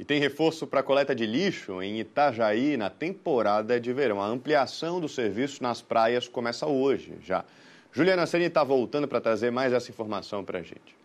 E tem reforço para coleta de lixo em Itajaí na temporada de verão. A ampliação do serviço nas praias começa hoje já. Juliana Ceni está voltando para trazer mais essa informação para a gente.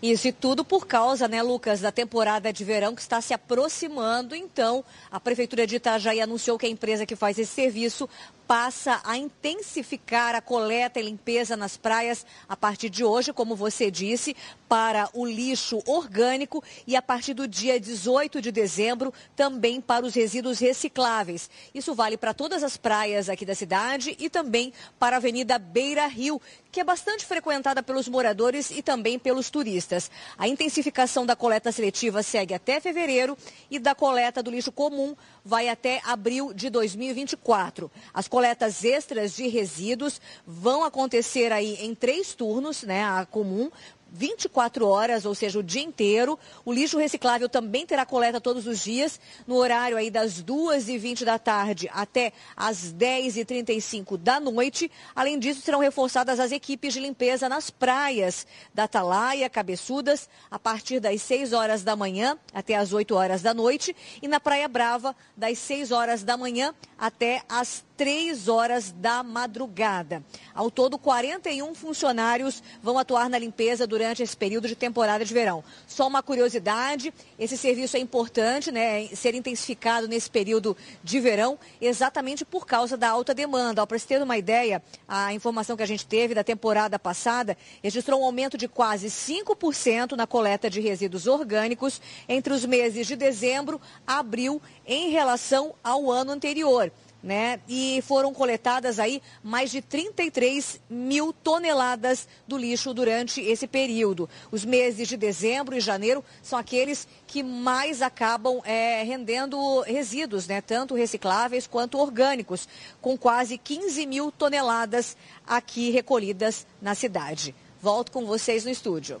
Isso e tudo por causa, né, Lucas, da temporada de verão que está se aproximando. Então, a Prefeitura de Itajaí anunciou que a empresa que faz esse serviço passa a intensificar a coleta e limpeza nas praias a partir de hoje, como você disse, para o lixo orgânico e a partir do dia 18 de dezembro também para os resíduos recicláveis. Isso vale para todas as praias aqui da cidade e também para a Avenida Beira Rio, que é bastante frequentada pelos moradores e também pelos turistas. A intensificação da coleta seletiva segue até fevereiro e da coleta do lixo comum vai até abril de 2024. As coletas extras de resíduos vão acontecer aí em três turnos, né? A comum, 24 horas, ou seja, o dia inteiro. O lixo reciclável também terá coleta todos os dias, no horário aí das 2h20 da tarde até as 10h35 da noite. Além disso, serão reforçadas as equipes de limpeza nas praias da Atalaia, Cabeçudas, a partir das 6 horas da manhã até as 8 horas da noite. E na Praia Brava, das 6 horas da manhã até as 3 horas da madrugada. Ao todo, 41 funcionários vão atuar na limpeza durante esse período de temporada de verão. Só uma curiosidade, esse serviço é importante, né, ser intensificado nesse período de verão, exatamente por causa da alta demanda. Para você ter uma ideia, a informação que a gente teve da temporada passada registrou um aumento de quase 5% na coleta de resíduos orgânicos entre os meses de dezembro, abril, em relação ao ano anterior né? E foram coletadas aí mais de 33 mil toneladas do lixo durante esse período. Os meses de dezembro e janeiro são aqueles que mais acabam é, rendendo resíduos, né? Tanto recicláveis quanto orgânicos, com quase 15 mil toneladas aqui recolhidas na cidade. Volto com vocês no estúdio.